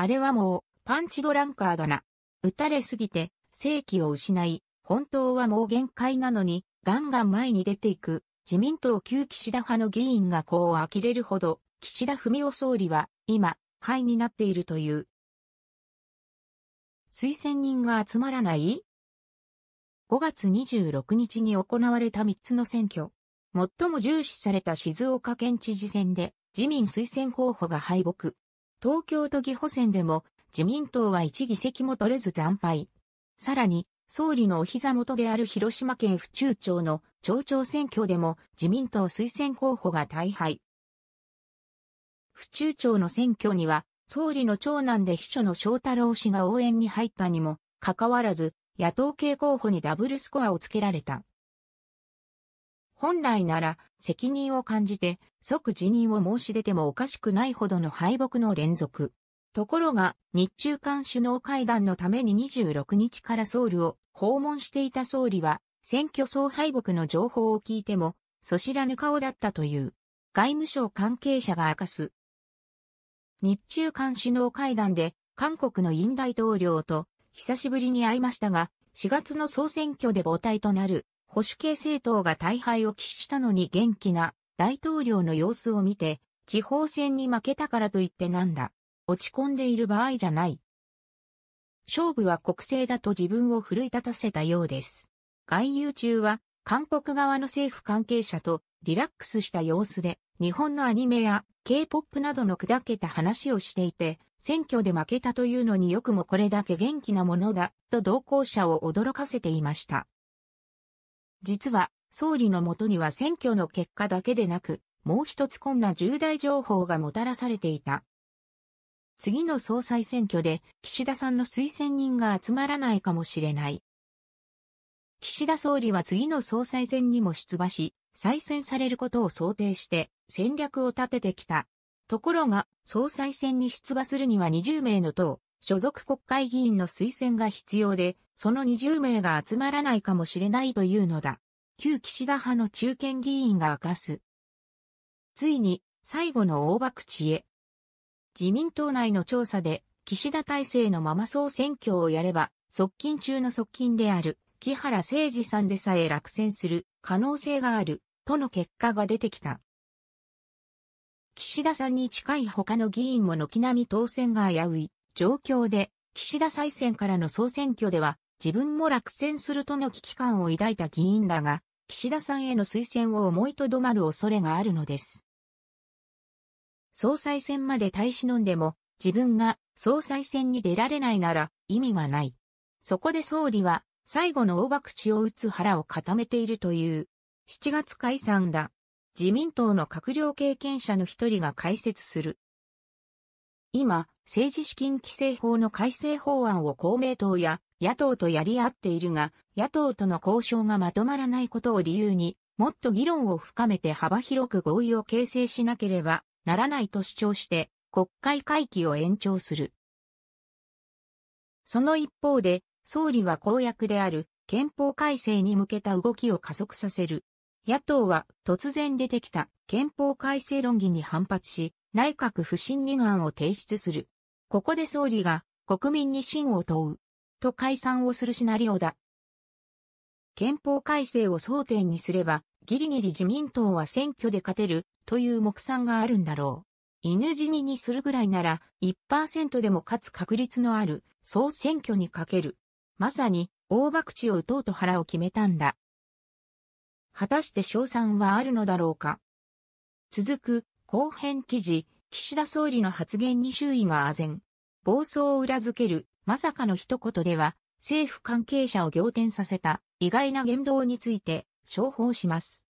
あれはもう、パンチドランカーだな。打たれすぎて、正気を失い、本当はもう限界なのに、ガンガン前に出ていく、自民党旧岸田派の議員がこう呆れるほど、岸田文雄総理は、今、灰になっているという。推薦人が集まらない ?5 月26日に行われた3つの選挙。最も重視された静岡県知事選で、自民推薦候補が敗北。東京都議補選でも自民党は1議席も取れず惨敗。さらに、総理のお膝元である広島県府中町の町長選挙でも自民党推薦候補が大敗。府中町の選挙には、総理の長男で秘書の翔太郎氏が応援に入ったにも、かかわらず、野党系候補にダブルスコアをつけられた。本来なら責任を感じて即辞任を申し出てもおかしくないほどの敗北の連続。ところが、日中間首脳会談のために26日からソウルを訪問していた総理は、選挙総敗北の情報を聞いても、そ知らぬ顔だったという、外務省関係者が明かす。日中間首脳会談で、韓国の院大統領と久しぶりに会いましたが、4月の総選挙で母体となる保守系政党が大敗を喫したのに元気な大統領の様子を見て、地方選に負けたからといってなんだ。落ち込んでいる場合じゃない。勝負は国政だと自分を奮い立たせたようです。外遊中は、韓国側の政府関係者とリラックスした様子で、日本のアニメや K-POP などの砕けた話をしていて、選挙で負けたというのによくもこれだけ元気なものだ、と同行者を驚かせていました。実は、総理のもとには選挙の結果だけでなく、もう一つこんな重大情報がもたらされていた。次の総裁選挙で岸田さんの推薦人が集まらないかもしれない。岸田総理は次の総裁選にも出馬し、再選されることを想定して戦略を立ててきた。ところが、総裁選に出馬するには20名の党、所属国会議員の推薦が必要で、その20名が集まらないかもしれないというのだ。旧岸田派の中堅議員が明かす。ついに、最後の大爆地へ。自民党内の調査で、岸田体制のまま総選挙をやれば、側近中の側近である、木原誠二さんでさえ落選する可能性がある、との結果が出てきた。岸田さんに近い他の議員も軒並み当選が危うい状況で、岸田再選からの総選挙では、自分も落選するとの危機感を抱いた議員らが、岸田さんへの推薦を思いとどまる恐れがあるのです。総裁選まで耐え忍んでも、自分が総裁選に出られないなら意味がない。そこで総理は最後の大爆地を打つ腹を固めているという。7月解散だ。自民党の閣僚経験者の一人が解説する。今、政治資金規正法の改正法案を公明党や野党とやり合っているが、野党との交渉がまとまらないことを理由に、もっと議論を深めて幅広く合意を形成しなければならないと主張して、国会会期を延長する。その一方で、総理は公約である憲法改正に向けた動きを加速させる。野党は突然出てきた憲法改正論議に反発し、内閣不信任案を提出する。ここで総理が国民に信を問うと解散をするシナリオだ。憲法改正を争点にすれば、ギリギリ自民党は選挙で勝てるという目算があるんだろう。犬死ににするぐらいなら1%でも勝つ確率のある総選挙にかける。まさに大博打を打とうと腹を決めたんだ。果たして賞賛はあるのだろうか。続く後編記事、岸田総理の発言に周囲が唖然。暴走を裏付ける、まさかの一言では、政府関係者を仰天させた、意外な言動について、商法します。